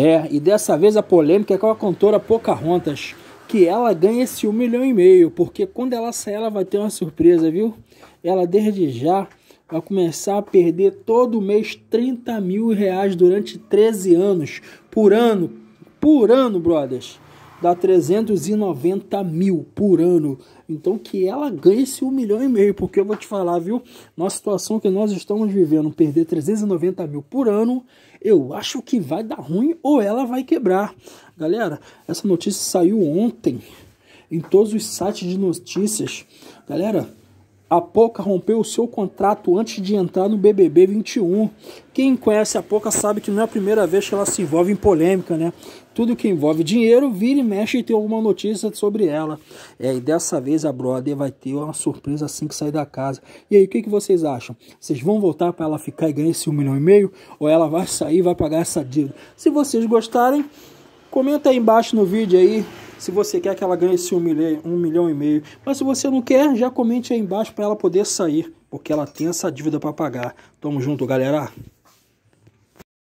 É, e dessa vez a polêmica é com a cantora Pocahontas, que ela ganha esse um milhão e meio, porque quando ela sair ela vai ter uma surpresa, viu? Ela desde já vai começar a perder todo mês 30 mil reais durante 13 anos, por ano, por ano, brothers dá 390 mil por ano. Então que ela ganhe esse 1 milhão e meio, porque eu vou te falar, viu? Na situação que nós estamos vivendo, perder 390 mil por ano, eu acho que vai dar ruim ou ela vai quebrar. Galera, essa notícia saiu ontem em todos os sites de notícias. Galera, a Poca rompeu o seu contrato antes de entrar no BBB 21. Quem conhece a Poca sabe que não é a primeira vez que ela se envolve em polêmica, né? Tudo que envolve dinheiro vira e mexe e tem alguma notícia sobre ela. É, e dessa vez a Brother vai ter uma surpresa assim que sair da casa. E aí, o que, que vocês acham? Vocês vão voltar para ela ficar e ganhar esse um milhão e meio? Ou ela vai sair e vai pagar essa dívida? Se vocês gostarem, comenta aí embaixo no vídeo aí se você quer que ela ganhe esse um milhão, um milhão e meio. Mas se você não quer, já comente aí embaixo para ela poder sair, porque ela tem essa dívida para pagar. Tamo junto, galera!